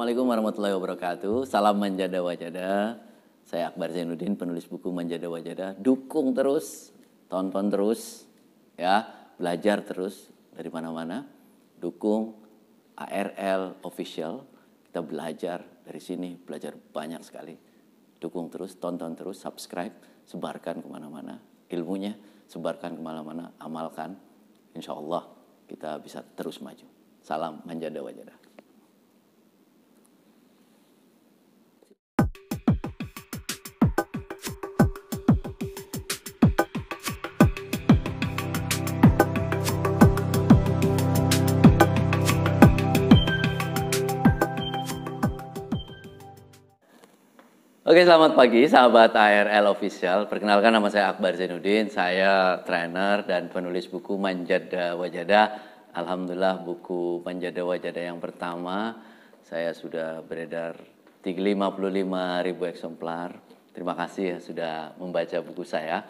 Assalamualaikum warahmatullahi wabarakatuh. Salam Manjada Wajada. Saya Akbar Zainuddin, penulis buku Manjada Wajada. Dukung terus, tonton terus, ya, belajar terus dari mana-mana. Dukung ARL official. Kita belajar dari sini, belajar banyak sekali. Dukung terus, tonton terus, subscribe, sebarkan kemana-mana. Ilmunya sebarkan kemana-mana, amalkan. Insya Allah kita bisa terus maju. Salam Manjada Wajada. Oke, selamat pagi sahabat ARL Official. Perkenalkan nama saya Akbar Zainuddin, saya trainer dan penulis buku Manjada Wajada. Alhamdulillah buku Manjada Wajada yang pertama saya sudah beredar 355 ribu eksemplar. Terima kasih sudah membaca buku saya.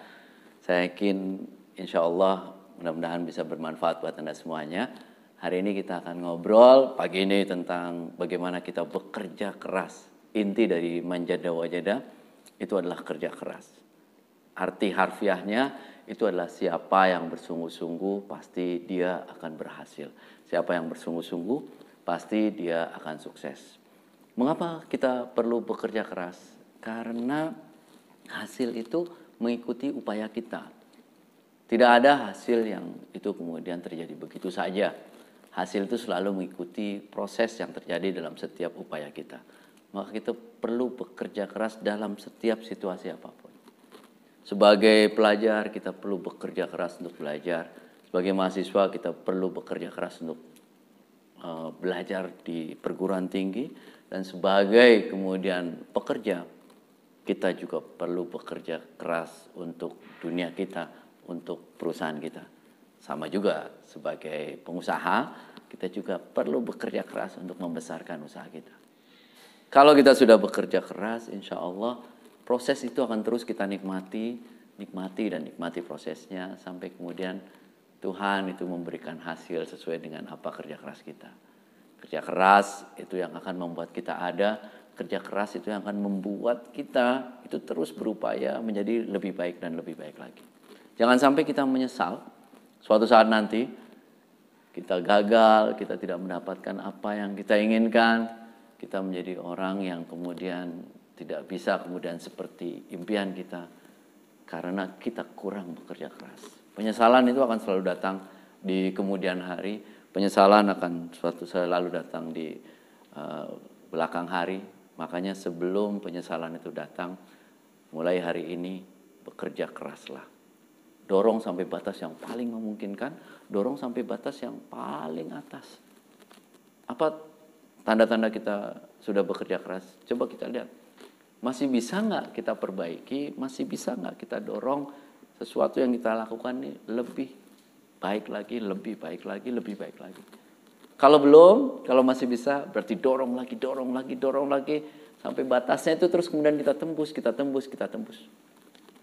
Saya yakin insya Allah mudah-mudahan bisa bermanfaat buat Anda semuanya. Hari ini kita akan ngobrol pagi ini tentang bagaimana kita bekerja keras inti dari manjada wajada itu adalah kerja keras. Arti harfiahnya itu adalah siapa yang bersungguh-sungguh pasti dia akan berhasil. Siapa yang bersungguh-sungguh pasti dia akan sukses. Mengapa kita perlu bekerja keras? Karena hasil itu mengikuti upaya kita. Tidak ada hasil yang itu kemudian terjadi begitu saja. Hasil itu selalu mengikuti proses yang terjadi dalam setiap upaya kita maka kita perlu bekerja keras dalam setiap situasi apapun. Sebagai pelajar kita perlu bekerja keras untuk belajar. Sebagai mahasiswa kita perlu bekerja keras untuk eh, belajar di perguruan tinggi dan sebagai kemudian pekerja kita juga perlu bekerja keras untuk dunia kita, untuk perusahaan kita. Sama juga sebagai pengusaha, kita juga perlu bekerja keras untuk membesarkan usaha kita. Kalau kita sudah bekerja keras, insya Allah proses itu akan terus kita nikmati, nikmati dan nikmati prosesnya sampai kemudian Tuhan itu memberikan hasil sesuai dengan apa kerja keras kita. Kerja keras itu yang akan membuat kita ada, kerja keras itu yang akan membuat kita itu terus berupaya menjadi lebih baik dan lebih baik lagi. Jangan sampai kita menyesal suatu saat nanti kita gagal, kita tidak mendapatkan apa yang kita inginkan, kita menjadi orang yang kemudian tidak bisa kemudian seperti impian kita karena kita kurang bekerja keras. Penyesalan itu akan selalu datang di kemudian hari, penyesalan akan suatu selalu datang di uh, belakang hari. Makanya sebelum penyesalan itu datang, mulai hari ini bekerja keraslah. Dorong sampai batas yang paling memungkinkan, dorong sampai batas yang paling atas. Apa tanda-tanda kita sudah bekerja keras. Coba kita lihat, masih bisa nggak kita perbaiki, masih bisa nggak kita dorong sesuatu yang kita lakukan ini lebih baik lagi, lebih baik lagi, lebih baik lagi. Kalau belum, kalau masih bisa, berarti dorong lagi, dorong lagi, dorong lagi, sampai batasnya itu terus kemudian kita tembus, kita tembus, kita tembus.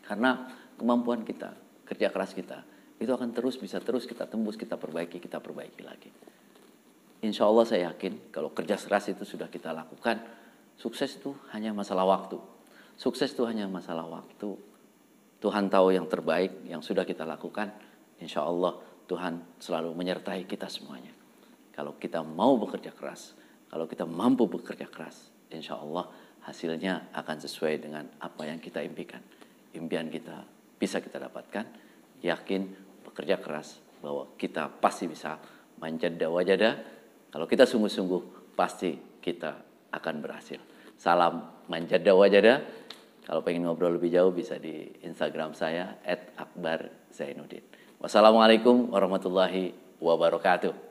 Karena kemampuan kita, kerja keras kita, itu akan terus bisa terus kita tembus, kita perbaiki, kita perbaiki lagi insya Allah saya yakin kalau kerja keras itu sudah kita lakukan, sukses itu hanya masalah waktu. Sukses itu hanya masalah waktu. Tuhan tahu yang terbaik yang sudah kita lakukan. Insya Allah Tuhan selalu menyertai kita semuanya. Kalau kita mau bekerja keras, kalau kita mampu bekerja keras, insya Allah hasilnya akan sesuai dengan apa yang kita impikan. Impian kita bisa kita dapatkan, yakin bekerja keras bahwa kita pasti bisa manjada wajada kalau kita sungguh-sungguh, pasti kita akan berhasil. Salam manjada wajada. Kalau pengen ngobrol lebih jauh bisa di Instagram saya @akbarzainuddin. Wassalamualaikum warahmatullahi wabarakatuh.